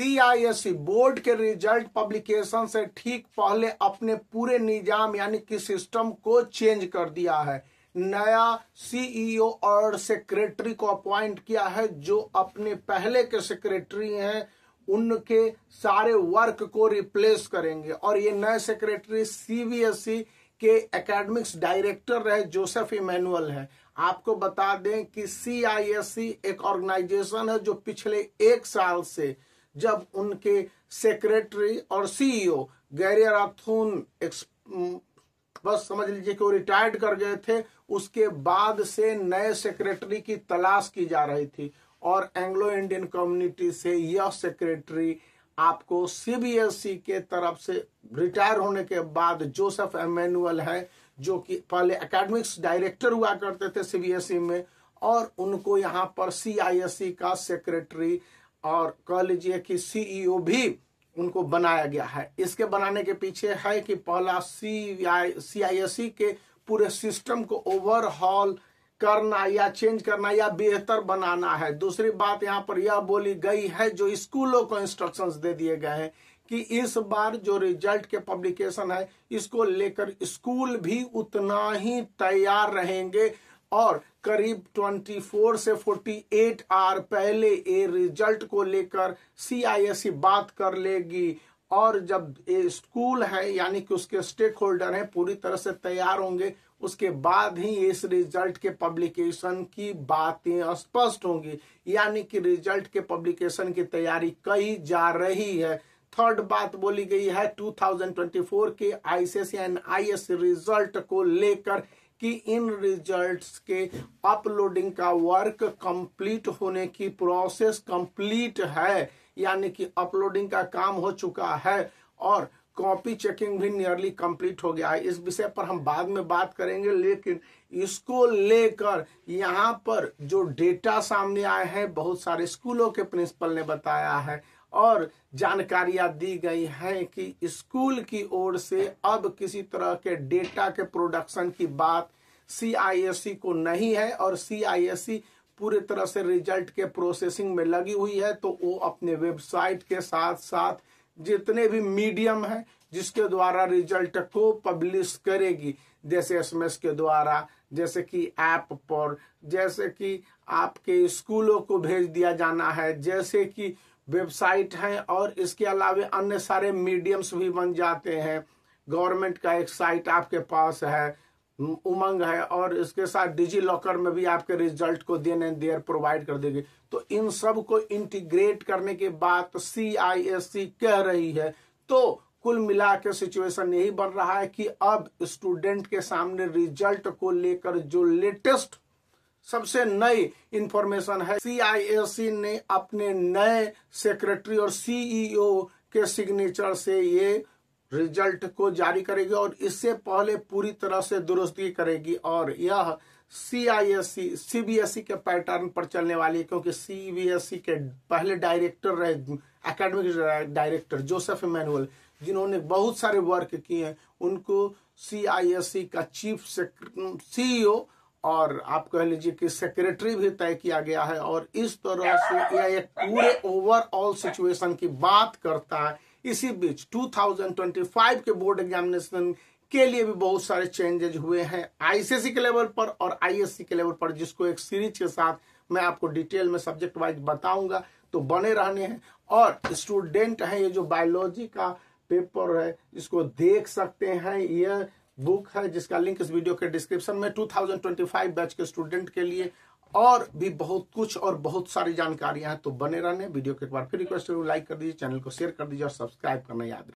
CISCE board के result publication से ठीक पहले अपने पूरे निजाम यानी कि सिस्टम को चेंज कर दिया है नया सीईओ और सेक्रेटरी को अपॉइंट किया है जो अपने पहले के सेक्रेटरी हैं उनके सारे वर्क को रिप्लेस करेंगे और ये नए सेक्रेटरी सीबीएसई के एकेडमिक्स डायरेक्टर रहे जोसेफ इमैनुअल है आपको बता दें कि सीआईएससी एक ऑर्गेनाइजेशन है जो पिछले एक साल से जब उनके सेक्रेटरी और सीईओ e गैरियर आथून बस समझ लीजिए कि वो रिटायर्ड कर गए थे उसके बाद से नए सेक्रेटरी की तलाश की जा रही थी और एंग्लो इंडियन कम्युनिटी से यह सेक्रेटरी आपको सीबीएसई e के तरफ से रिटायर होने के बाद जोसेफ एमेनुअल है जो कि पहले एकेडमिक्स डायरेक्टर हुआ करते थे सीबीएसई e में और उनको यहाँ पर सीआईएसई का सेक्रेटरी और कह लीजिए कि सीईओ e भी उनको बनाया गया है इसके बनाने के पीछे है कि पहला सी आई e के पूरे सिस्टम को ओवरहॉल करना या चेंज करना या बेहतर बनाना है दूसरी बात यहाँ पर यह बोली गई है जो स्कूलों को इंस्ट्रक्शंस दे दिए गए हैं कि इस बार जो रिजल्ट के पब्लिकेशन है इसको लेकर स्कूल भी उतना ही तैयार रहेंगे और करीब 24 से 48 आवर पहले ये रिजल्ट को लेकर सीआईएसई e बात कर लेगी और जब ये स्कूल है यानी कि उसके स्टेक होल्डर है पूरी तरह से तैयार होंगे उसके बाद ही इस रिजल्ट के पब्लिकेशन की बातें स्पष्ट होंगी यानी कि रिजल्ट के पब्लिकेशन की तैयारी कही जा रही है थर्ड बात बोली गई है 2024 के आईसीएस एंड आई रिजल्ट को लेकर कि इन रिजल्ट्स के अपलोडिंग का वर्क कंप्लीट होने की प्रोसेस कंप्लीट है यानी कि अपलोडिंग का काम हो चुका है और कॉपी चेकिंग भी नियरली कंप्लीट हो गया है इस विषय पर हम बाद में बात करेंगे लेकिन इसको लेकर यहाँ पर जो डेटा सामने आए हैं बहुत सारे स्कूलों के प्रिंसिपल ने बताया है और जानकारियां दी गई हैं कि स्कूल की ओर से अब किसी तरह के डेटा के प्रोडक्शन की बात सीआईएससी e को नहीं है और सीआईएससी e पूरे तरह से रिजल्ट के प्रोसेसिंग में लगी हुई है तो वो अपने वेबसाइट के साथ साथ जितने भी मीडियम है जिसके द्वारा रिजल्ट को पब्लिश करेगी जैसे एसएमएस के द्वारा जैसे कि ऐप पर जैसे कि आपके स्कूलों को भेज दिया जाना है जैसे कि वेबसाइट है और इसके अलावा अन्य सारे मीडियम्स भी बन जाते हैं गवर्नमेंट का एक साइट आपके पास है उमंग है और इसके साथ डिजी लॉकर में भी आपके रिजल्ट को देन एंड देयर प्रोवाइड कर देगी तो इन सब को इंटीग्रेट करने के बाद सी आई एस सी कह रही है तो कुल मिला के सिचुएशन यही बन रहा है कि अब स्टूडेंट के सामने रिजल्ट को लेकर जो लेटेस्ट सबसे नई इंफॉर्मेशन है सी ने अपने नए सेक्रेटरी और सीईओ e के सिग्नेचर से ये रिजल्ट को जारी करेगी और इससे पहले पूरी तरह से दुरुस्ती करेगी और यह सीआईएससी सीबीएसई के पैटर्न पर चलने वाली है क्योंकि सीबीएसई के पहले डायरेक्टर रहे एकेडमिक डायरेक्टर जोसेफ इमेनुअल जिन्होंने बहुत सारे वर्क किए हैं उनको सीआईएससी का चीफ सीईओ e और आप कह लीजिए कि सेक्रेटरी भी तय किया गया है और इस तरह से यह एक पूरे ओवरऑल सिचुएशन की बात करता है इसी बीच 2025 के बोर्ड एग्जामिनेशन के लिए भी बहुत सारे चेंजेज हुए हैं आईसीएससी के लेवल पर और आईएससी के लेवल पर जिसको एक सीरीज के साथ मैं आपको डिटेल में सब्जेक्ट वाइज बताऊंगा तो बने रहने हैं और स्टूडेंट हैं ये जो बायोलॉजी का पेपर है इसको देख सकते हैं यह बुक है जिसका लिंक इस वीडियो के डिस्क्रिप्शन में 2025 बैच के स्टूडेंट के लिए और भी बहुत कुछ और बहुत सारी जानकारियां हैं तो बने रहने वीडियो के एक बार फिर रिक्वेस्ट लाइक कर दीजिए चैनल को शेयर कर दीजिए और सब्सक्राइब करना याद